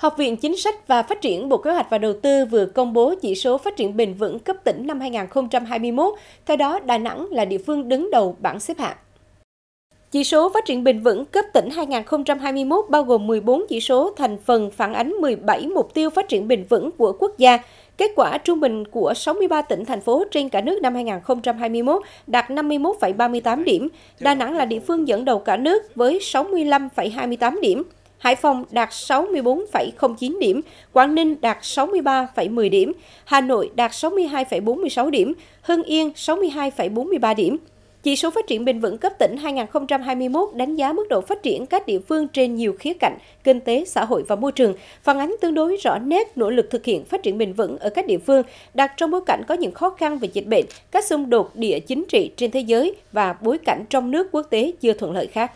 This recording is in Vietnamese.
Học viện Chính sách và Phát triển Bộ Kế hoạch và Đầu tư vừa công bố chỉ số phát triển bền vững cấp tỉnh năm 2021, theo đó Đà Nẵng là địa phương đứng đầu bảng xếp hạng. Chỉ số phát triển bền vững cấp tỉnh 2021 bao gồm 14 chỉ số thành phần phản ánh 17 mục tiêu phát triển bền vững của quốc gia. Kết quả trung bình của 63 tỉnh thành phố trên cả nước năm 2021 đạt 51,38 điểm. Đà Nẵng là địa phương dẫn đầu cả nước với 65,28 điểm. Hải Phòng đạt 64,09 điểm, Quảng Ninh đạt 63,10 điểm, Hà Nội đạt 62,46 điểm, Hưng Yên 62,43 điểm. Chỉ số phát triển bền vững cấp tỉnh 2021 đánh giá mức độ phát triển các địa phương trên nhiều khía cạnh, kinh tế, xã hội và môi trường, phản ánh tương đối rõ nét nỗ lực thực hiện phát triển bền vững ở các địa phương, đặt trong bối cảnh có những khó khăn về dịch bệnh, các xung đột địa chính trị trên thế giới và bối cảnh trong nước quốc tế chưa thuận lợi khác.